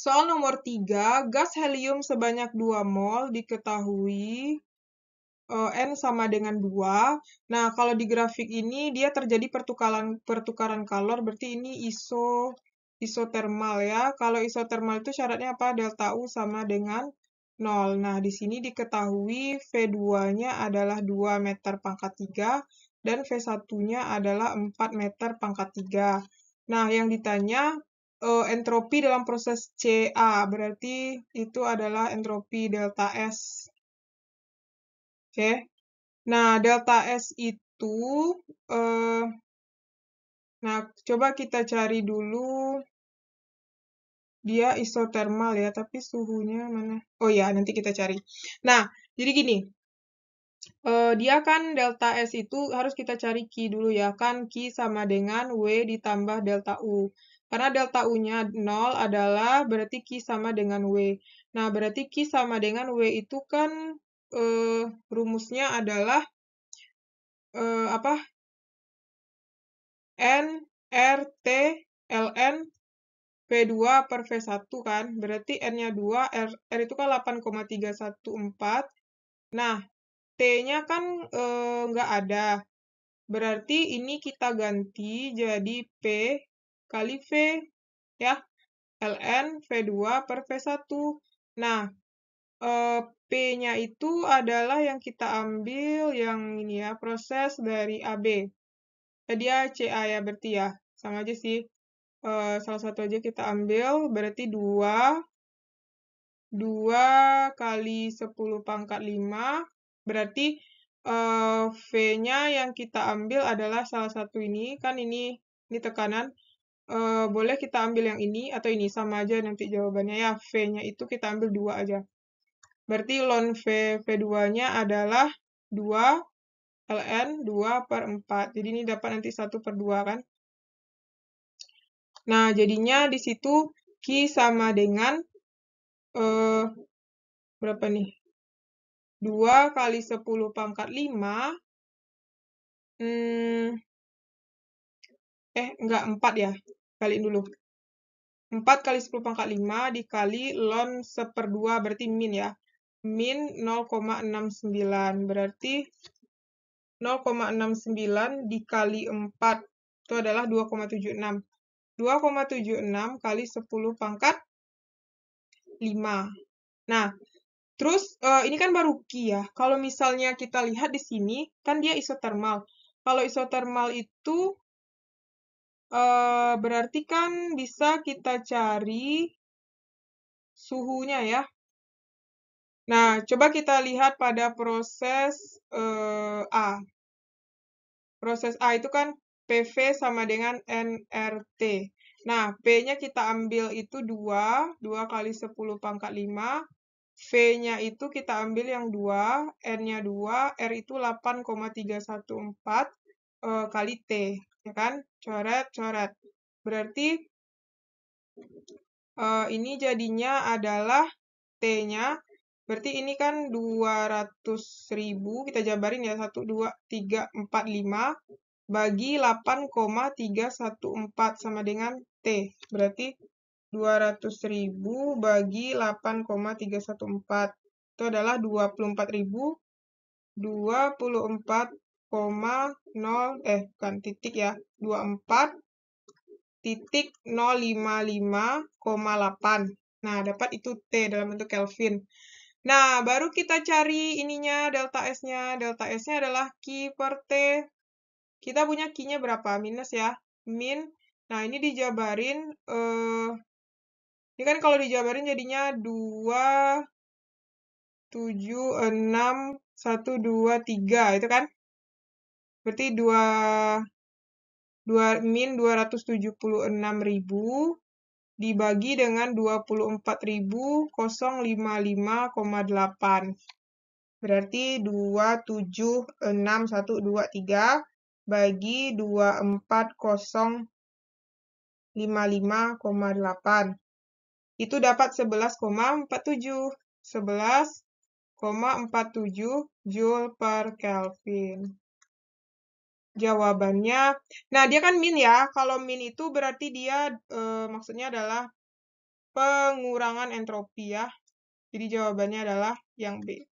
Soal nomor 3, gas helium sebanyak 2 mol diketahui eh, N sama dengan 2. Nah, kalau di grafik ini dia terjadi pertukaran pertukaran kalor, berarti ini iso isotermal ya. Kalau isotermal itu syaratnya apa? Delta U sama dengan 0. Nah, di sini diketahui V2-nya adalah 2 meter pangkat 3 dan V1-nya adalah 4 meter pangkat 3. Nah, yang ditanya uh, entropi dalam proses CA, berarti itu adalah entropi delta S. Oke. Okay. Nah, delta S itu uh, nah coba kita cari dulu dia isotermal ya, tapi suhunya mana? Oh ya, nanti kita cari. Nah, jadi gini, Uh, dia kan delta S itu harus kita cari Q dulu ya kan, Q sama dengan W ditambah delta U. Karena delta U-nya 0 adalah berarti Q sama dengan W. Nah, berarti Q sama dengan W itu kan uh, rumusnya adalah uh, apa? N R T ln P2 per V1 kan, berarti N-nya 2, R, R itu kan 8,314. Nah, T-nya kan nggak e, ada. Berarti ini kita ganti jadi P kali V, ya. Ln V2 per V1. Nah, e, P-nya itu adalah yang kita ambil yang ini ya, proses dari AB. A, ya CA ya, berarti ya. Sama aja sih. E, salah satu aja kita ambil, berarti 2 2 kali 10 pangkat 5 Berarti uh, V-nya yang kita ambil adalah salah satu ini, kan ini, ini tekanan. Uh, boleh kita ambil yang ini atau ini, sama aja nanti jawabannya ya. V-nya itu kita ambil dua aja. Berarti ln V, V2-nya adalah 2 ln 2 per 4. Jadi ini dapat nanti 1 per 2 kan. Nah, jadinya di situ Q sama dengan, uh, berapa nih? 2 kali 10 pangkat 5. Hmm, eh, enggak, 4 ya. Kaliin dulu. 4 kali 10 pangkat 5 dikali ln 2 berarti min ya. Min 0,69. Berarti 0,69 dikali 4 itu adalah 2,76. 2,76 kali 10 pangkat 5. Nah, Terus uh, ini kan Maruki ya. Kalau misalnya kita lihat di sini kan dia isotermal. Kalau isotermal itu uh, berarti kan bisa kita cari suhunya ya. Nah, coba kita lihat pada proses uh, A. Proses A itu kan PV sama dengan NRT. Nah, P-nya kita ambil itu 2, 2 kali 10 pangkat 5, V-nya itu kita ambil yang 2, N-nya 2, R itu 8,314 uh, eh, kali T, ya kan? Coret-coret. Berarti uh, ini jadinya adalah T-nya, berarti ini kan 200 ribu, kita jabarin ya, 1, 2, 3, 4, 5, bagi 8,314 sama dengan T. Berarti 200.000 bagi 8,314 itu adalah 24.000, 24,0 eh bukan titik ya 24 titik 055,8 nah dapat itu T dalam bentuk Kelvin nah baru kita cari ininya delta S nya delta S nya adalah Q per T kita punya Q nya berapa minus ya min nah ini dijabarin eh, ini kan kalau dijabarin jadinya 2, 7, 6, 1, 2, 3. Itu kan? Berarti 2, 2 min 276 ribu dibagi dengan 24.055,8. Berarti 2, 2, 7, 6, 1, 3 bagi 24055,8 itu dapat 11,47 11,47 joule per Kelvin. Jawabannya, nah dia kan min ya, kalau min itu berarti dia e, maksudnya adalah pengurangan entropi ya. Jadi jawabannya adalah yang B.